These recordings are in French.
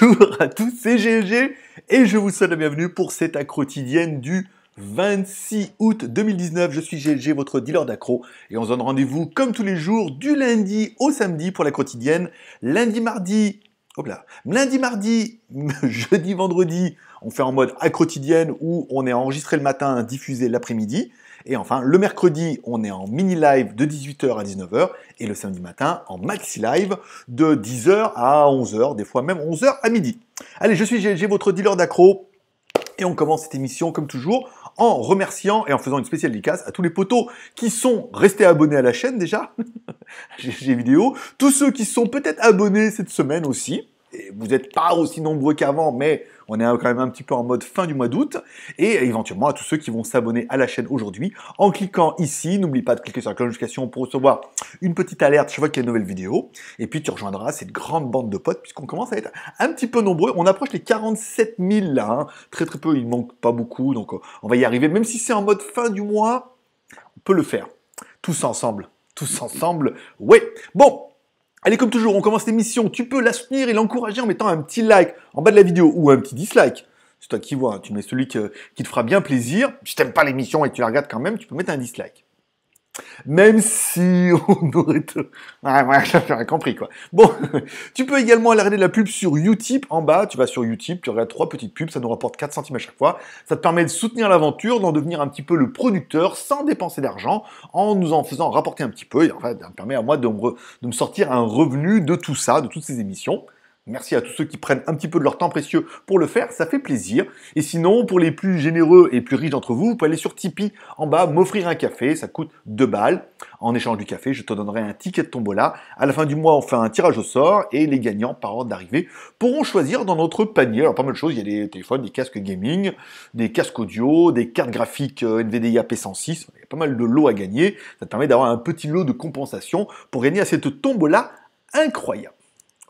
Bonjour à tous, c'est GLG et je vous souhaite la bienvenue pour cette accro quotidienne du 26 août 2019. Je suis GLG, votre dealer d'accro et on se donne rendez-vous comme tous les jours du lundi au samedi pour la quotidienne. Lundi, mardi, hop là, lundi, mardi, jeudi, vendredi, on fait en mode accro quotidienne où on est enregistré le matin, diffusé l'après-midi. Et enfin, le mercredi, on est en mini-live de 18h à 19h et le samedi matin en maxi-live de 10h à 11h, des fois même 11h à midi. Allez, je suis GLG, votre dealer d'accro. Et on commence cette émission, comme toujours, en remerciant et en faisant une spéciale dédicace à tous les potos qui sont restés abonnés à la chaîne déjà, GG Vidéo, tous ceux qui sont peut-être abonnés cette semaine aussi, vous n'êtes pas aussi nombreux qu'avant, mais on est quand même un petit peu en mode fin du mois d'août. Et éventuellement à tous ceux qui vont s'abonner à la chaîne aujourd'hui en cliquant ici. N'oublie pas de cliquer sur la cloche notification pour recevoir une petite alerte chaque fois qu'il y a une nouvelle vidéo. Et puis tu rejoindras cette grande bande de potes puisqu'on commence à être un petit peu nombreux. On approche les 47 000 là. Hein. Très très peu, il manque pas beaucoup. Donc euh, on va y arriver. Même si c'est en mode fin du mois, on peut le faire. Tous ensemble. Tous ensemble. Oui. Bon, Allez, comme toujours, on commence l'émission. Tu peux la soutenir et l'encourager en mettant un petit like en bas de la vidéo ou un petit dislike. C'est toi qui vois, hein. tu mets celui qui te fera bien plaisir. Si t'aimes pas l'émission et tu la regardes quand même, tu peux mettre un dislike. Même si on aurait... Ouais, ouais, compris, quoi. Bon, tu peux également aller regarder la pub sur Utip. En bas, tu vas sur Utip, tu regardes trois petites pubs, ça nous rapporte 4 centimes à chaque fois. Ça te permet de soutenir l'aventure, d'en devenir un petit peu le producteur sans dépenser d'argent, en nous en faisant rapporter un petit peu. Et en fait, ça me permet à moi de de me sortir un revenu de tout ça, de toutes ces émissions. Merci à tous ceux qui prennent un petit peu de leur temps précieux pour le faire, ça fait plaisir. Et sinon, pour les plus généreux et plus riches d'entre vous, vous pouvez aller sur Tipeee en bas, m'offrir un café, ça coûte 2 balles. En échange du café, je te donnerai un ticket de tombola. À la fin du mois, on fait un tirage au sort et les gagnants par ordre d'arrivée pourront choisir dans notre panier. Alors pas mal de choses, il y a des téléphones, des casques gaming, des casques audio, des cartes graphiques euh, NVDA P106, il y a pas mal de lots à gagner. Ça te permet d'avoir un petit lot de compensation pour gagner à cette tombola incroyable.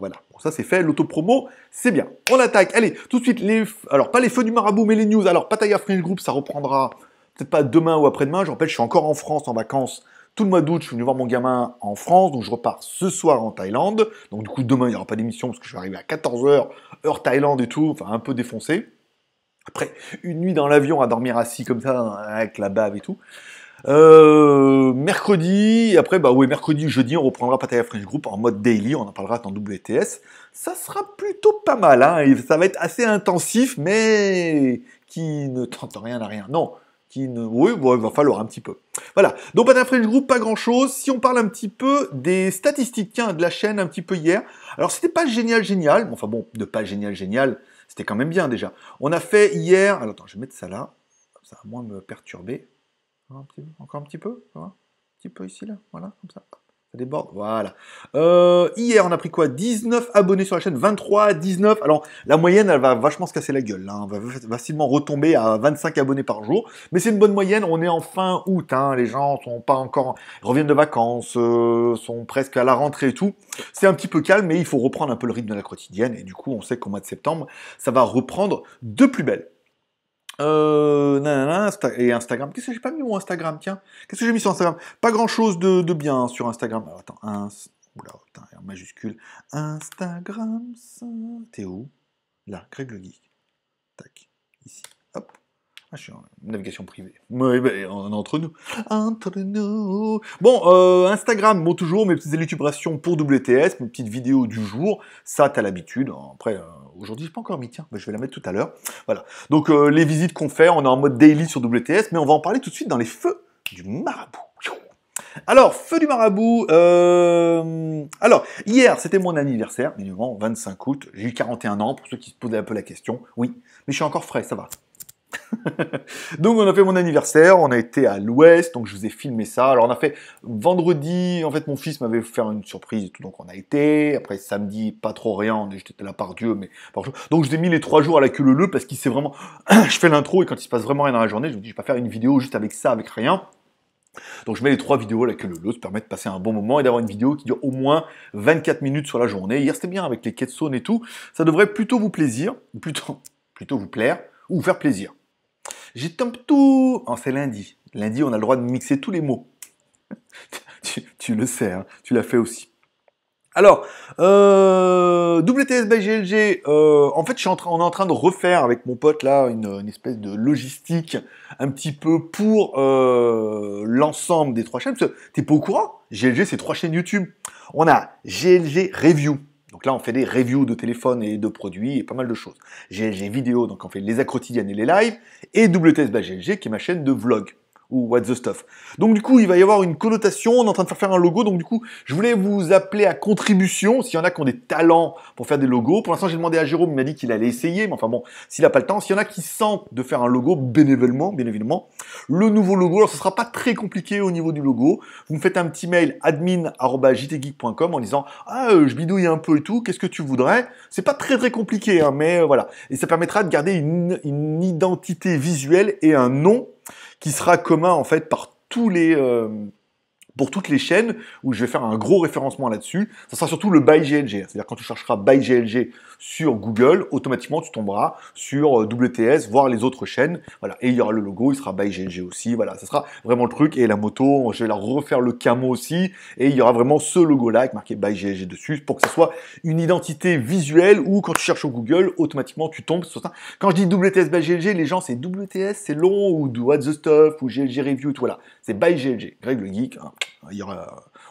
Voilà, ça c'est fait, l'autopromo, c'est bien. On attaque, allez, tout de suite, les... alors pas les feux du marabout, mais les news. Alors, Pataya Friends Group, ça reprendra peut-être pas demain ou après-demain. Je rappelle, je suis encore en France en vacances tout le mois d'août. Je suis venu voir mon gamin en France, donc je repars ce soir en Thaïlande. Donc du coup, demain, il n'y aura pas d'émission parce que je vais arriver à 14h, heure Thaïlande et tout, enfin un peu défoncé. Après, une nuit dans l'avion à dormir assis comme ça, avec la bave et tout. Euh, mercredi, après, bah oui, mercredi, jeudi, on reprendra Pataya French Group en mode daily, on en parlera en WTS. Ça sera plutôt pas mal, hein, ça va être assez intensif, mais qui ne tente rien à rien. Non, qui ne... Oui, bon, il va falloir un petit peu. Voilà, donc Pataya French Group, pas grand-chose. Si on parle un petit peu des statistiques, tiens, de la chaîne un petit peu hier. Alors, c'était pas génial, génial, enfin bon, de pas génial, génial, c'était quand même bien déjà. On a fait hier... Alors, attends, je vais mettre ça là, ça va moins me perturber. Hein, encore un petit peu, Un petit peu ici, là, voilà, comme ça. Ça déborde, voilà. Euh, hier, on a pris quoi 19 abonnés sur la chaîne, 23, 19. Alors, la moyenne, elle va vachement se casser la gueule. Hein. On va facilement retomber à 25 abonnés par jour. Mais c'est une bonne moyenne, on est en fin août. Hein. Les gens sont pas encore... Ils reviennent de vacances, euh, sont presque à la rentrée et tout. C'est un petit peu calme, mais il faut reprendre un peu le rythme de la quotidienne. Et du coup, on sait qu'au mois de septembre, ça va reprendre de plus belle. Euh, nanana, et Instagram. Qu'est-ce que j'ai pas mis mon Instagram Tiens, qu'est-ce que j'ai mis sur Instagram Pas grand-chose de, bien sur Instagram. attends, un... Oula, en majuscule. Instagram, ça... T'es où Là, Greg le Geek. Tac, ici. Ah, je suis en navigation privée. Mais, mais, entre nous. Entre nous. Bon, euh, Instagram, bon, toujours, mes petites élucubrations pour WTS, mes petites vidéos du jour. Ça, t'as l'habitude. Après, euh, aujourd'hui, je pas encore mis, tiens, mais je vais la mettre tout à l'heure. Voilà. Donc, euh, les visites qu'on fait, on est en mode daily sur WTS, mais on va en parler tout de suite dans les feux du marabout. Alors, feu du marabout. Alors, hier, c'était mon anniversaire, minimum, 25 août. J'ai eu 41 ans, pour ceux qui se posaient un peu la question. Oui, mais je suis encore frais, ça va. donc on a fait mon anniversaire, on a été à l'ouest, donc je vous ai filmé ça. Alors on a fait vendredi, en fait mon fils m'avait fait une surprise et tout, donc on a été. Après samedi, pas trop rien, j'étais là par Dieu, mais Donc je vous ai mis les trois jours à la queue le leu parce qu'il s'est vraiment... je fais l'intro et quand il se passe vraiment rien dans la journée, je me dis je vais pas faire une vidéo juste avec ça, avec rien. Donc je mets les trois vidéos la que le lot permet de passer un bon moment et d'avoir une vidéo qui dure au moins 24 minutes sur la journée. Hier c'était bien avec les quêtes et tout, ça devrait plutôt vous plaisir, plutôt, plutôt vous plaire ou vous faire plaisir tombé tout. Oh, c'est lundi. Lundi, on a le droit de mixer tous les mots. tu, le sais, hein. tu l'as fait aussi. Alors, euh, WTS by GLG, euh, en fait, je suis en train, on est en train de refaire avec mon pote là une, espèce de logistique un petit peu pour euh, l'ensemble des trois chaînes. T'es pas au courant GLG, c'est trois chaînes YouTube. On a GLG Review, donc là, on fait des reviews de téléphones et de produits et pas mal de choses. GLG vidéo, donc on fait les quotidiennes et les lives. Et WTS qui est ma chaîne de vlog ou What's the Stuff. Donc du coup, il va y avoir une connotation, on est en train de faire faire un logo, donc du coup, je voulais vous appeler à contribution, s'il y en a qui ont des talents pour faire des logos. Pour l'instant, j'ai demandé à Jérôme, il m'a dit qu'il allait essayer, mais enfin bon, s'il n'a pas le temps, s'il y en a qui sentent de faire un logo, bénévolement, bien évidemment, le nouveau logo, alors ce sera pas très compliqué au niveau du logo, vous me faites un petit mail admin.jtgeek.com en disant « Ah, euh, je bidouille un peu et tout, qu'est-ce que tu voudrais ?» C'est pas très très compliqué, hein, mais euh, voilà. Et ça permettra de garder une, une identité visuelle et un nom qui sera commun en fait par tous les, euh, pour toutes les chaînes où je vais faire un gros référencement là-dessus. Ça sera surtout le by GLG. C'est-à-dire quand tu chercheras by GLG sur Google, automatiquement tu tomberas sur euh, WTS, voire les autres chaînes. Voilà. Et il y aura le logo, il sera by GLG aussi. Voilà. Ça sera vraiment le truc. Et la moto, je vais la refaire le camo aussi. Et il y aura vraiment ce logo-là avec marqué by GLG dessus pour que ça soit une identité visuelle où quand tu cherches au Google, automatiquement tu tombes sur ça. Quand je dis WTS by GLG, les gens c'est WTS, c'est long ou do What the Stuff ou GLG Review, tout voilà. C'est by GLG. Greg le Geek. Hein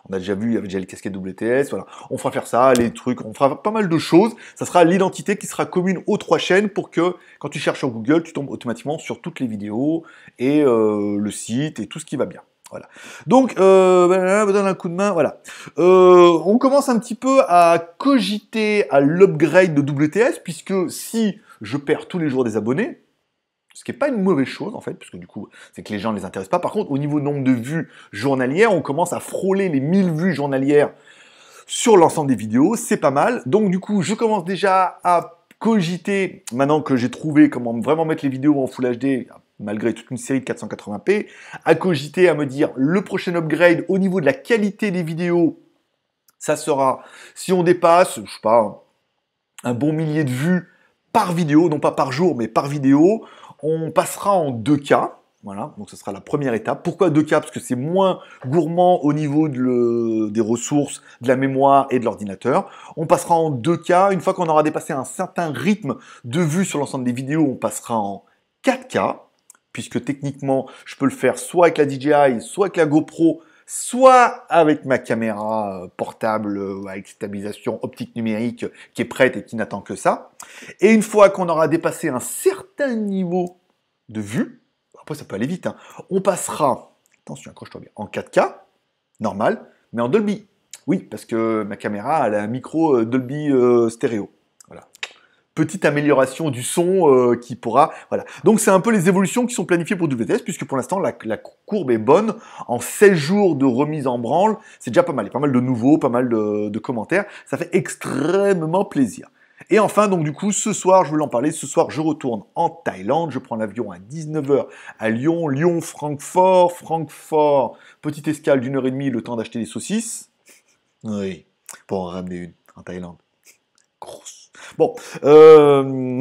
on a déjà vu, il y avait déjà les casquettes WTS, voilà. On fera faire ça, les trucs, on fera pas mal de choses. Ça sera l'identité qui sera commune aux trois chaînes pour que quand tu cherches sur Google, tu tombes automatiquement sur toutes les vidéos et euh, le site et tout ce qui va bien. Voilà. Donc, euh, donne un coup de main, voilà. Euh, on commence un petit peu à cogiter à l'upgrade de WTS, puisque si je perds tous les jours des abonnés, ce qui n'est pas une mauvaise chose en fait, puisque du coup, c'est que les gens ne les intéressent pas. Par contre, au niveau nombre de vues journalières, on commence à frôler les 1000 vues journalières sur l'ensemble des vidéos, c'est pas mal. Donc du coup, je commence déjà à cogiter, maintenant que j'ai trouvé comment vraiment mettre les vidéos en Full HD, malgré toute une série de 480p, à cogiter, à me dire, le prochain upgrade au niveau de la qualité des vidéos, ça sera, si on dépasse, je sais pas, un bon millier de vues par vidéo, non pas par jour, mais par vidéo, on passera en 2K, Voilà, donc ce sera la première étape. Pourquoi 2K Parce que c'est moins gourmand au niveau des ressources, de la mémoire et de l'ordinateur. On passera en 2K, Une fois qu'on aura dépassé un certain rythme de vue sur l'ensemble des vidéos, on passera en 4K, puisque techniquement, je peux le faire soit avec la DJI, soit avec la GoPro, soit avec ma caméra euh, portable euh, avec stabilisation optique numérique euh, qui est prête et qui n'attend que ça. Et une fois qu'on aura dépassé un certain niveau de vue, après ça peut aller vite, hein, on passera, attention, accroche-toi bien, en 4K, normal, mais en Dolby. Oui, parce que ma caméra, elle a un micro Dolby stéréo petite amélioration du son euh, qui pourra... Voilà. Donc c'est un peu les évolutions qui sont planifiées pour WTS, puisque pour l'instant, la, courbe est bonne. En 16 jours de remise en branle, c'est déjà pas mal. Il y a pas mal de nouveaux, pas mal de, commentaires. Ça fait extrêmement plaisir. Et enfin, donc du coup, ce soir, je voulais en parler, ce soir, je retourne en Thaïlande, je prends l'avion à 19h à Lyon, Lyon, Francfort, Francfort, petite escale d'une heure et demie, le temps d'acheter des saucisses. Oui, pour en ramener une en Thaïlande. Grosse. Bon. Euh,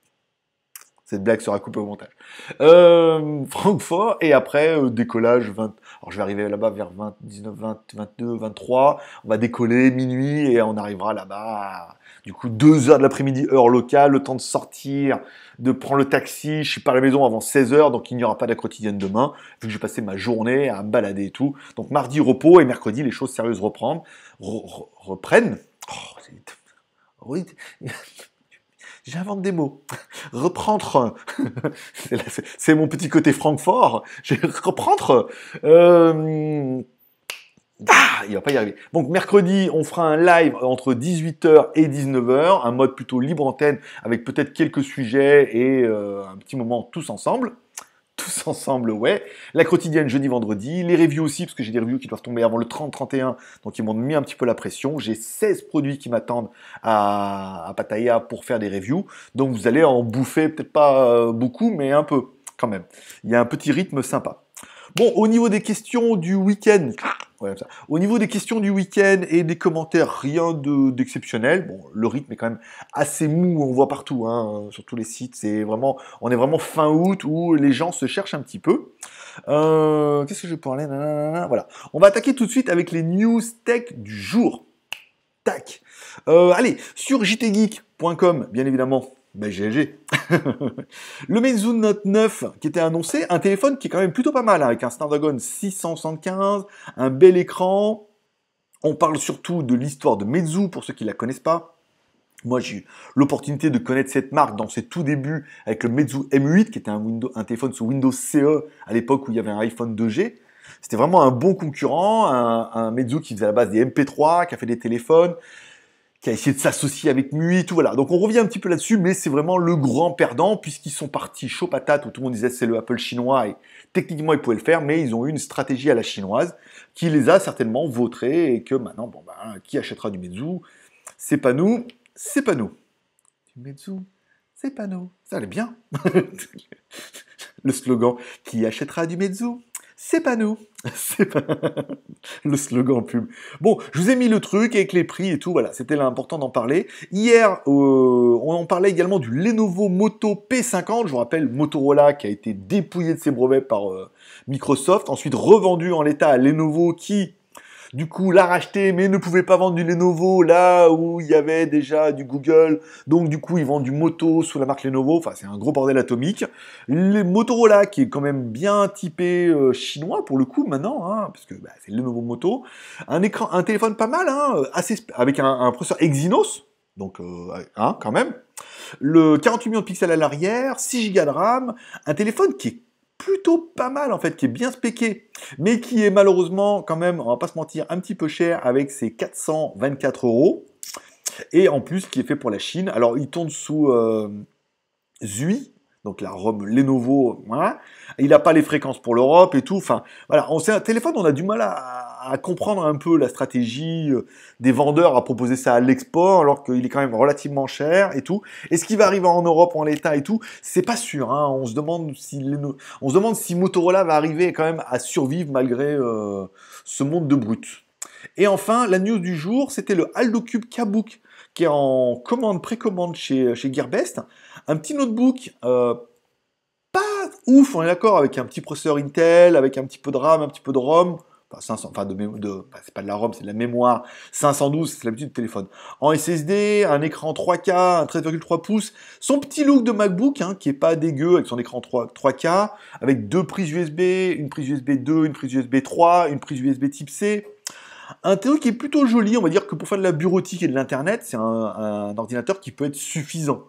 cette blague sera coupée au montage. Euh, Francfort, et après, euh, décollage 20. Alors, je vais arriver là-bas vers 19, 20, 22, 23. On va décoller minuit et on arrivera là-bas. Du coup, 2 heures de l'après-midi, heure locale, le temps de sortir, de prendre le taxi. Je suis pas à la maison avant 16 heures, donc il n'y aura pas de la quotidienne demain, vu que j'ai passé ma journée à me balader et tout. Donc, mardi, repos et mercredi, les choses sérieuses reprennent. reprennent. Oh, oui, J'invente des mots. Reprendre. C'est mon petit côté Francfort. Je reprendre. Euh, ah, il va pas y arriver. Donc mercredi, on fera un live entre 18h et 19h, un mode plutôt libre antenne avec peut-être quelques sujets et euh, un petit moment tous ensemble tous ensemble, ouais. La quotidienne jeudi, vendredi, les reviews aussi, parce que j'ai des reviews qui doivent tomber avant le 30-31, donc ils m'ont mis un petit peu la pression. J'ai 16 produits qui m'attendent à, à, pour faire des reviews, donc vous allez en bouffer peut-être pas euh, beaucoup, mais un peu quand même. Il y a un petit rythme sympa. Bon, au niveau des questions du week-end, au niveau des questions du week-end et des commentaires, rien d'exceptionnel. bon, le rythme est quand même assez mou, on voit partout, hein, sur tous les sites. C'est vraiment, on est vraiment fin août où les gens se cherchent un petit peu. Euh, qu'est-ce que je parlais Voilà. On va attaquer tout de suite avec les news tech du jour. Tac. Euh, allez, sur jtgeek.com, bien évidemment, ben le Meizu Note 9 qui était annoncé, un téléphone qui est quand même plutôt pas mal, hein, avec un Snapdragon 675, un bel écran. On parle surtout de l'histoire de Meizu pour ceux qui la connaissent pas. Moi, j'ai eu l'opportunité de connaître cette marque dans ses tout débuts avec le Meizu M8, qui était un, téléphone sous Windows CE à l'époque où il y avait un iPhone 2G. C'était vraiment un bon concurrent, un, un Meizu qui faisait à la base des MP3, qui a fait des téléphones, qui a essayé de s'associer avec Mui, tout voilà. Donc on revient un petit peu là-dessus, mais c'est vraiment le grand perdant, puisqu'ils sont partis chaud patate, où tout le monde disait c'est le Apple chinois, et techniquement ils pouvaient le faire, mais ils ont eu une stratégie à la chinoise, qui les a certainement vautrés, et que maintenant, bon ben, qui achètera du Meizu C'est pas nous, c'est pas nous. Du Meizu, c'est pas nous. Ça allait bien. le slogan, qui achètera du Meizu c'est pas nous. C'est pas le slogan pub. Bon, je vous ai mis le truc avec les prix et tout, voilà, c'était important d'en parler. Hier, euh, on en parlait également du Lenovo Moto P50, je vous rappelle Motorola qui a été dépouillé de ses brevets par euh, Microsoft, ensuite revendu en l'état à Lenovo qui du coup l'a racheté mais ne pouvait pas vendre du Lenovo là où il y avait déjà du Google. Donc du coup ils vendent du Moto sous la marque Lenovo. Enfin c'est un gros bordel atomique. Les Motorola qui est quand même bien typé euh, chinois pour le coup maintenant, hein, parce que bah, c'est Lenovo Moto. Un écran, un téléphone pas mal, hein, assez avec un, processeur Exynos. Donc, euh, hein, quand même. Le 48 millions de pixels à l'arrière, 6 Go de RAM, un téléphone qui est plutôt pas mal en fait, qui est bien spéqué, mais qui est malheureusement quand même, on va pas se mentir, un petit peu cher avec ses 424 euros. Et en plus, qui est fait pour la Chine. Alors, il tourne sous euh, Zui, donc la Rome Lenovo, voilà. Hein. il n'a pas les fréquences pour l'Europe et tout. Enfin, voilà, on sait un téléphone, on a du mal à, comprendre un peu la stratégie euh, des vendeurs à proposer ça à l'export, alors qu'il est quand même relativement cher et tout. Est-ce qui va arriver en Europe en l'état et tout C'est pas sûr. Hein. On se demande si on Motorola va arriver quand même à survivre malgré euh, ce monde de brutes. Et enfin, la news du jour, c'était le Cube Kabook qui est en commande, précommande chez, chez Gearbest. Un petit notebook euh, pas ouf, on est d'accord, avec un petit processeur Intel, avec un petit peu de RAM, un petit peu de ROM. Enfin, 500, de, de c'est pas de la ROM, c'est de la mémoire. 512, c'est l'habitude du téléphone. En SSD, un écran 3K, un 13,3 pouces. Son petit look de MacBook, hein, qui est pas dégueu avec son écran 3, k avec deux prises USB, une prise USB 2, une prise USB 3, une prise USB Type C. Un Théo qui est plutôt joli, on va dire que pour faire de la bureautique et de l'internet, c'est un, ordinateur qui peut être suffisant.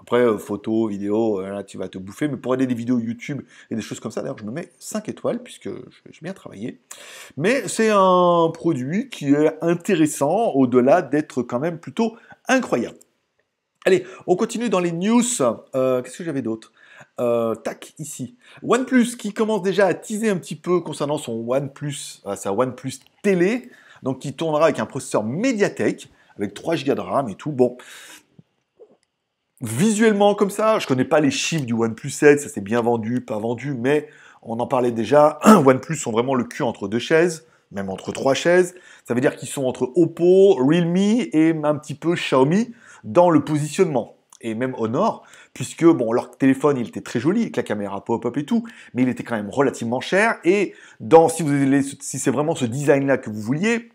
Après, euh, photos, vidéos, euh, tu vas te bouffer, mais pour aller des vidéos YouTube et des choses comme ça, d'ailleurs je me mets 5 étoiles puisque j'ai bien travaillé. Mais c'est un produit qui est intéressant au-delà d'être quand même plutôt incroyable. Allez, on continue dans les news. Euh, qu'est-ce que j'avais d'autre tac ici. OnePlus qui commence déjà à teaser un petit peu concernant son OnePlus, sa OnePlus télé, donc qui tournera avec un processeur Mediatek, avec 3 Go de RAM et tout. Bon, visuellement comme ça, je connais pas les chiffres du OnePlus 7, ça s'est bien vendu, pas vendu, mais on en parlait déjà, OnePlus sont vraiment le cul entre deux chaises, même entre trois chaises. Ça veut dire qu'ils sont entre Oppo, Realme et un petit peu Xiaomi dans le positionnement et même au nord, puisque bon, leur téléphone il était très joli avec la caméra pop-up et tout, mais il était quand même relativement cher. Et dans, si, vous si c'est vraiment ce design-là que vous vouliez,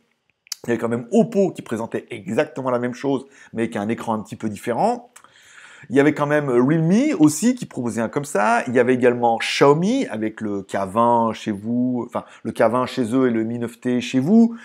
il y avait quand même Oppo qui présentait exactement la même chose, mais avec un écran un petit peu différent. Il y avait quand même Realme aussi qui proposait un comme ça. Il y avait également Xiaomi avec le K20 chez vous, enfin le K20 chez eux et le Mi 9T chez vous.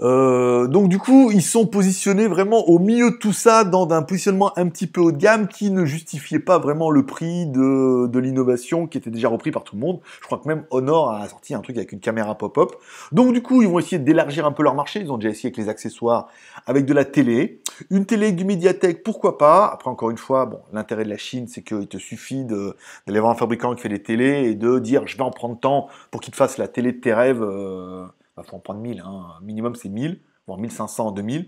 Euh, donc du coup, ils sont positionnés vraiment au milieu de tout ça dans un positionnement un petit peu haut de gamme qui ne justifiait pas vraiment le prix de, de l'innovation qui était déjà repris par tout le monde. Je crois que même Honor a sorti un truc avec une caméra pop-up. Donc du coup, ils vont essayer d'élargir un peu leur marché. Ils ont déjà essayé avec les accessoires, avec de la télé. Une télé du médiathèque, pourquoi pas Après, encore une fois, bon, l'intérêt de la Chine, c'est qu'il te suffit d'aller voir un fabricant qui fait des télés et de dire je vais en prendre temps pour qu'il te fasse la télé de tes rêves. Euh il faut en prendre 1000, hein. minimum c'est 1000, voire 1500, 2000,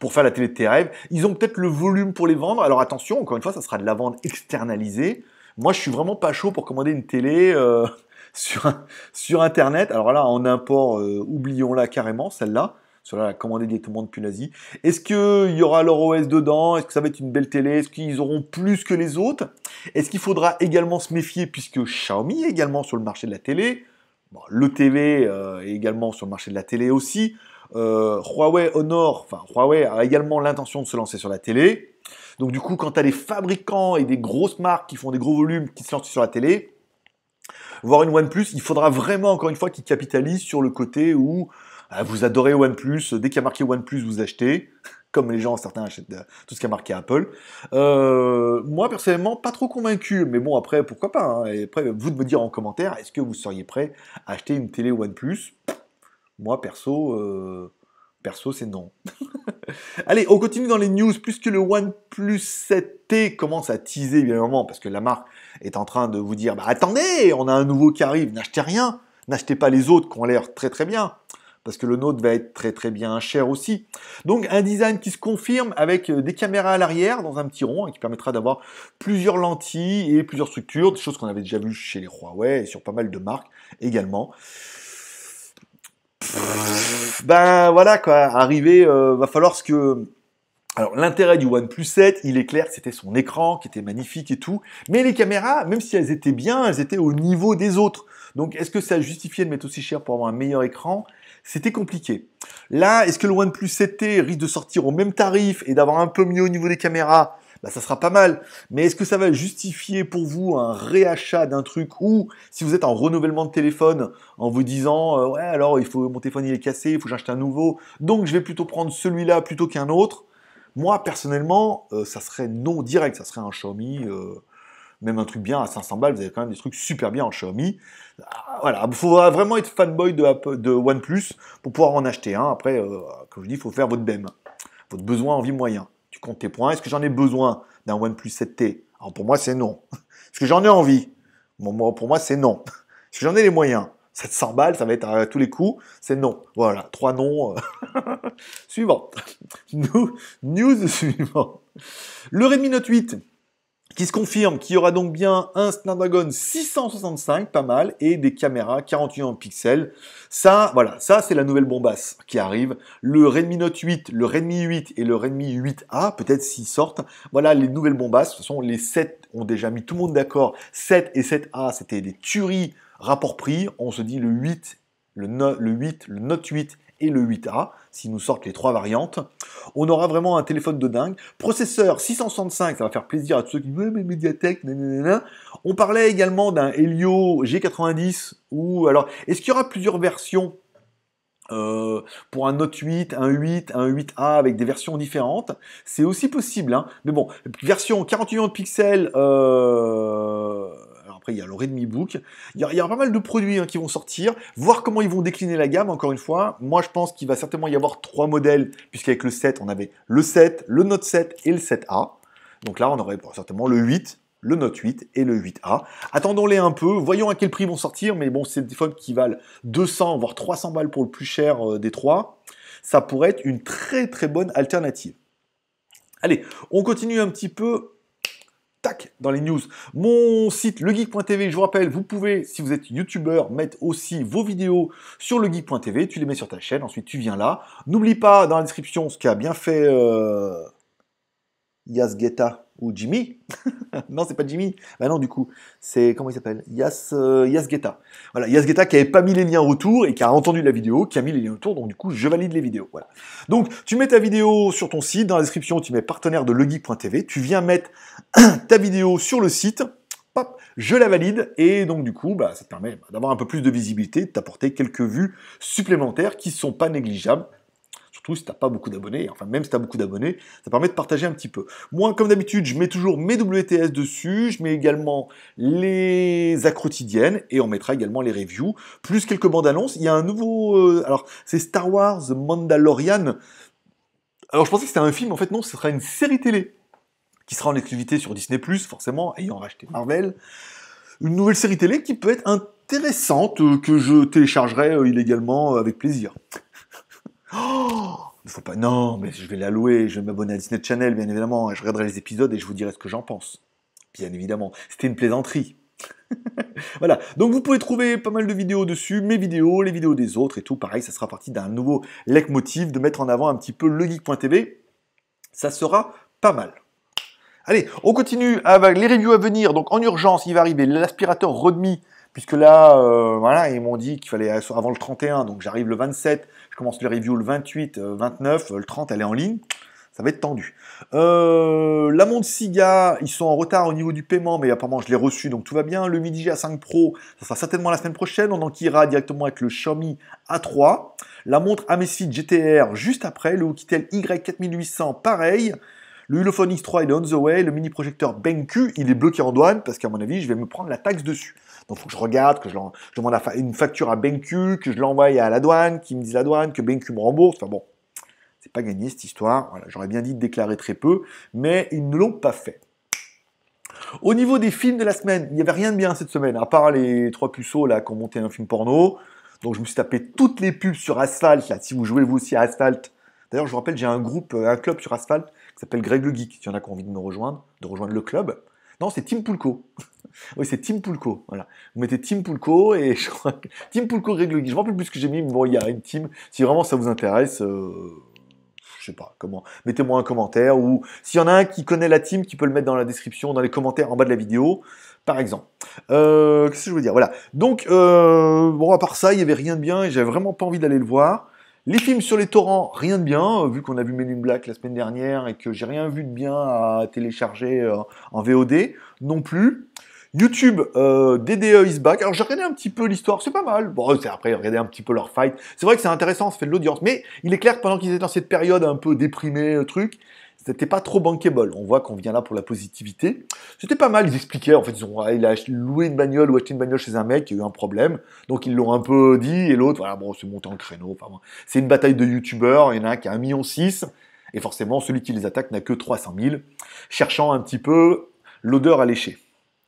pour faire la télé de tes rêves. Ils ont peut-être le volume pour les vendre, alors attention, encore une fois, ça sera de la vente externalisée. Moi, je suis vraiment pas chaud pour commander une télé euh, sur, sur Internet. Alors là, en import, euh, oublions-la carrément, celle-là. Cela l'a commandé monde depuis l'Asie. Est-ce qu'il y aura leur OS dedans Est-ce que ça va être une belle télé Est-ce qu'ils auront plus que les autres Est-ce qu'il faudra également se méfier puisque Xiaomi est également sur le marché de la télé le TV euh, est également sur le marché de la télé aussi. Euh, Huawei Honor, enfin Huawei a également l'intention de se lancer sur la télé. Donc du coup, quand tu as des fabricants et des grosses marques qui font des gros volumes, qui se lancent sur la télé, voir une OnePlus, il faudra vraiment encore une fois qu'ils capitalisent sur le côté où euh, vous adorez OnePlus, dès qu'il y a marqué OnePlus, vous achetez comme les gens, certains achètent tout ce qui a marqué Apple. Euh, moi, personnellement, pas trop convaincu, mais bon, après, pourquoi pas hein. Et après, vous de me dire en commentaire, est-ce que vous seriez prêt à acheter une télé OnePlus Moi, perso, euh, perso, c'est non. Allez, on continue dans les news, puisque le OnePlus 7T commence à teaser, bien évidemment, parce que la marque est en train de vous dire, bah, attendez, on a un nouveau qui arrive, n'achetez rien, n'achetez pas les autres qui ont l'air très très bien parce que le nôtre va être très très bien cher aussi. Donc un design qui se confirme avec euh, des caméras à l'arrière dans un petit rond, hein, qui permettra d'avoir plusieurs lentilles et plusieurs structures, des choses qu'on avait déjà vues chez les Huawei et sur pas mal de marques également. Ben voilà quoi, arrivé, euh, va falloir ce que... Alors l'intérêt du OnePlus 7, il est clair, que c'était son écran qui était magnifique et tout, mais les caméras, même si elles étaient bien, elles étaient au niveau des autres. Donc est-ce que ça justifiait de mettre aussi cher pour avoir un meilleur écran c'était compliqué. Là, est-ce que le OnePlus 7T risque de sortir au même tarif et d'avoir un peu mieux au niveau des caméras bah, ça sera pas mal. Mais est-ce que ça va justifier pour vous un réachat d'un truc ou si vous êtes en renouvellement de téléphone en vous disant euh, ouais alors il faut mon téléphone il est cassé, il faut que j'achète un nouveau, donc je vais plutôt prendre celui-là plutôt qu'un autre. Moi personnellement, euh, ça serait non direct, ça serait un Xiaomi. Euh, même un truc bien à 500 balles, vous avez quand même des trucs super bien en Xiaomi. Ah, voilà, il faut vraiment être fanboy de, OnePlus pour pouvoir en acheter un. Après, euh, comme je dis, il faut faire votre BEM, votre besoin en vie moyen. Tu comptes tes points. Est-ce que j'en ai besoin d'un OnePlus 7T Alors pour moi, c'est non. Est-ce que j'en ai envie Pour moi, c'est non. Est-ce que j'en ai les moyens 700 balles, ça va être à tous les coups, c'est non. Voilà, trois noms. Euh, suivant. News suivant. Le Redmi Note 8 qui se confirme qu'il y aura donc bien un Snapdragon 665, pas mal, et des caméras 41 pixels. Ça, voilà, ça c'est la nouvelle bombasse qui arrive. Le Redmi Note 8, le Redmi 8 et le Redmi 8A, peut-être s'ils sortent. Voilà les nouvelles bombasses. De toute façon, les 7 ont déjà mis tout le monde d'accord. 7 et 7A, c'était des tueries rapport prix. On se dit le 8, le, le 8, le Note 8 et le 8A, s'ils nous sortent les trois variantes. On aura vraiment un téléphone de dingue. Processeur 665, ça va faire plaisir à tous ceux qui veulent, mais Mediatek, On parlait également d'un Helio G90, ou alors, est-ce qu'il y aura plusieurs versions euh, pour un Note 8, un 8, un 8A avec des versions différentes, c'est aussi possible. Hein. Mais bon, version 48 millions de pixels, euh après, il y a le Redmi Book. Il y, a, pas mal de produits hein, qui vont sortir. Voir comment ils vont décliner la gamme, encore une fois. Moi, je pense qu'il va certainement y avoir trois modèles, puisqu'avec le 7, on avait le 7, le Note 7 et le 7A. Donc là, on aurait certainement le 8, le Note 8 et le 8A. Attendons-les un peu, voyons à quel prix ils vont sortir, mais bon, c'est des téléphones qui valent 200, voire 300 balles pour le plus cher euh, des trois. Ça pourrait être une très très bonne alternative. Allez, on continue un petit peu tac, dans les news. Mon site, legeek.tv, je vous rappelle, vous pouvez, si vous êtes youtubeur, mettre aussi vos vidéos sur legeek.tv, tu les mets sur ta chaîne, ensuite tu viens là. N'oublie pas dans la description ce qu'a bien fait euh ou Jimmy. non, c'est pas Jimmy. Bah non, du coup, c'est comment il s'appelle Yas, euh, Yas Guetta. Voilà, Yas qui n'avait pas mis les liens autour et qui a entendu la vidéo, qui a mis les liens autour. Donc du coup, je valide les vidéos. Voilà. Donc tu mets ta vidéo sur ton site. Dans la description, tu mets partenaire de legeek.tv. Tu viens mettre ta vidéo sur le site. Pop, je la valide et donc du coup, bah, ça te permet d'avoir un peu plus de visibilité, de t'apporter quelques vues supplémentaires qui sont pas négligeables tout si t'as pas beaucoup d'abonnés, enfin même si t'as beaucoup d'abonnés, ça permet de partager un petit peu. Moi, comme d'habitude, je mets toujours mes WTS dessus, je mets également les quotidiennes, et on mettra également les reviews, plus quelques bandes annonces. Il y a un nouveau, euh, alors c'est Star Wars Mandalorian. Alors je pensais que c'était un film, en fait non, ce sera une série télé qui sera en exclusivité sur Disney+, forcément, ayant racheté Marvel. Une nouvelle série télé qui peut être intéressante, euh, que je téléchargerai euh, illégalement avec plaisir. Oh faut pas. Non, mais je vais la louer, je vais m'abonner à Disney Channel, bien évidemment, je regarderai les épisodes et je vous dirai ce que j'en pense. Bien évidemment, c'était une plaisanterie. voilà, donc vous pouvez trouver pas mal de vidéos dessus, mes vidéos, les vidéos des autres et tout. Pareil, ça sera parti d'un nouveau leitmotiv de mettre en avant un petit peu le geek.tv. Ça sera pas mal. Allez, on continue avec les reviews à venir. Donc en urgence, il va arriver l'aspirateur Redmi. puisque là, euh, voilà, ils m'ont dit qu'il fallait avant le 31, donc j'arrive le 27. Je commence les review le 28, 29, euh, euh, le 30, elle est en ligne. Ça va être tendu. Euh, la SIGA, ils sont en retard au niveau du paiement, mais apparemment je l'ai reçu, donc tout va bien. Le Midi A5 Pro, ça sera certainement la semaine prochaine. On en qu'ira directement avec le Xiaomi A3. La montre Amazfit GTR juste après. Le Oukitel Y4800, pareil. Le Hulophone X3, il est on the way. Le mini projecteur BenQ, il est bloqué en douane parce qu'à mon avis, je vais me prendre la taxe dessus. Donc, faut que je regarde, que je, demande une facture à BenQ, que je l'envoie à la douane, qui me dit la douane, que BenQ me rembourse. Enfin bon, c'est pas gagné cette histoire. j'aurais bien dit de déclarer très peu, mais ils ne l'ont pas fait. Au niveau des films de la semaine, il n'y avait rien de bien cette semaine, à part les trois puceaux là qui ont monté un film porno. Donc je me suis tapé toutes les pubs sur Asphalt, si vous jouez vous aussi à Asphalt. D'ailleurs, je vous rappelle, j'ai un groupe, euh, un club sur Asphalt qui s'appelle Greg le Geek, s'il y en a qui ont envie de me rejoindre, de rejoindre le club. Non, c'est Tim Poulco. oui, c'est Tim Poulco. Voilà. Vous mettez Tim Poulco et je crois que Tim Poulco règle Je ne me rappelle plus ce que j'ai mis, mais bon, il y a une team. Si vraiment ça vous intéresse, euh... je sais pas comment. Mettez-moi un commentaire ou s'il y en a un qui connaît la team, qui peut le mettre dans la description, dans les commentaires en bas de la vidéo par exemple. Euh, qu'est-ce que je veux dire Voilà. Donc, euh, bon, à part ça, il n'y avait rien de bien et j'avais vraiment pas envie d'aller le voir. Les films sur les torrents, rien de bien, euh, vu qu'on a vu Men in Black la semaine dernière et que j'ai rien vu de bien à télécharger en VOD non plus. YouTube, euh, DDE is back. Alors j'ai regardé un petit peu l'histoire, c'est pas mal. Bon, c'est après regardé un petit peu leur fight. C'est vrai que c'est intéressant, ça fait de l'audience. Mais il est clair que pendant qu'ils étaient dans cette période un peu déprimée, euh, truc, c'était pas trop bankable. On voit qu'on vient là pour la positivité. C'était pas mal, ils expliquaient. En fait, ils ont ah, loué une bagnole ou acheté une bagnole chez un mec, il y a eu un problème. Donc ils l'ont un peu dit, et l'autre, voilà, bon, c'est monté en créneau. Enfin, C'est une bataille de youtubeurs, il y en a un qui a 1,6 million. Et forcément, celui qui les attaque n'a que 300 000, cherchant un petit peu l'odeur à lécher.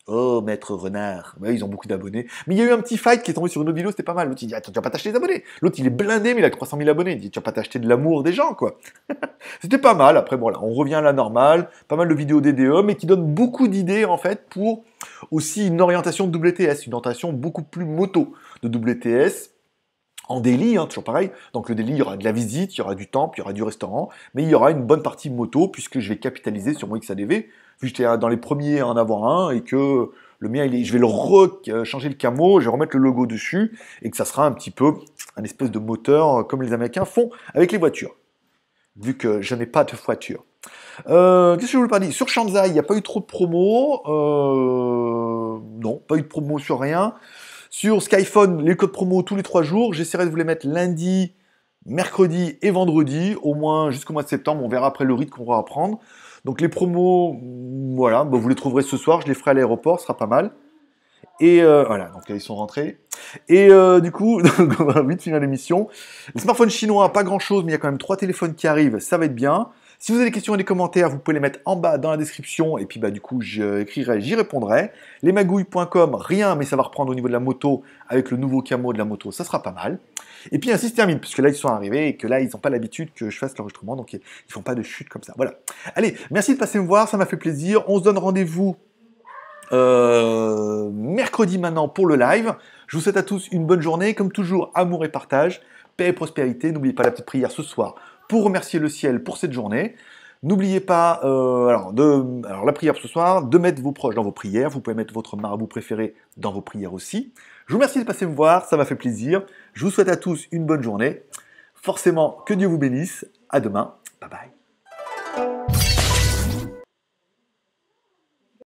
Oh, maître renard. Bah, ils ont beaucoup d'abonnés. Mais il y a eu un petit fight qui est tombé sur une autre vidéo, c'était pas mal. L'autre, il dit, attends, tu vas pas t'acheter des abonnés. L'autre, il est blindé, mais il a 300 000 abonnés. Il dit, tu vas pas t'acheter de l'amour des gens, quoi. c'était pas mal. Après, voilà, on revient à la normale. Pas mal de vidéos DDE, mais qui donnent beaucoup d'idées, en fait, pour aussi une orientation de WTS, une orientation beaucoup plus moto de WTS en délit, hein, toujours pareil. Donc le délit, il y aura de la visite, il y aura du temple, il y aura du restaurant, mais il y aura une bonne partie moto puisque je vais capitaliser sur mon XADV vu que j'étais dans les premiers à en avoir un et que le mien, il je vais le re euh, changer le camo, je vais remettre le logo dessus et que ça sera un petit peu un espèce de moteur euh, comme les Américains font avec les voitures. Vu que je n'ai pas de voiture. Euh, qu'est-ce que je voulais pas dire Sur Shanzai, il n'y a pas eu trop de promos. non, pas eu de promo sur rien. Sur Skyphone, les codes promo tous les trois jours. J'essaierai de vous les mettre lundi, mercredi et vendredi, au moins jusqu'au mois de septembre. On verra après le rythme qu'on va prendre. Donc les promos, voilà, bah, vous les trouverez ce soir, je les ferai à l'aéroport, ce sera pas mal. Et euh, voilà, donc ils sont rentrés. Et euh, du coup, on va vite finir l'émission. Les smartphones chinois, pas grand-chose, mais il y a quand même trois téléphones qui arrivent, ça va être bien. Si vous avez des questions et des commentaires, vous pouvez les mettre en bas dans la description, et puis bah, du coup, j'écrirai, j'y répondrai. Lesmagouilles.com, rien, mais ça va reprendre au niveau de la moto, avec le nouveau camo de la moto, ça sera pas mal. Et puis ainsi se termine, puisque là ils sont arrivés et que là ils n'ont pas l'habitude que je fasse l'enregistrement, donc ils ne font pas de chute comme ça. Voilà. Allez, merci de passer me voir, ça m'a fait plaisir. On se donne rendez-vous euh, mercredi maintenant pour le live. Je vous souhaite à tous une bonne journée. Comme toujours, amour et partage, paix et prospérité. N'oubliez pas la petite prière ce soir pour remercier le ciel pour cette journée. N'oubliez pas, euh, alors, de, la prière ce soir, de mettre vos proches dans vos prières. Vous pouvez mettre votre marabout préféré dans vos prières aussi. Je vous remercie de passer me voir, ça m'a fait plaisir. Je vous souhaite à tous une bonne journée. Forcément, que Dieu vous bénisse. À demain. Bye bye.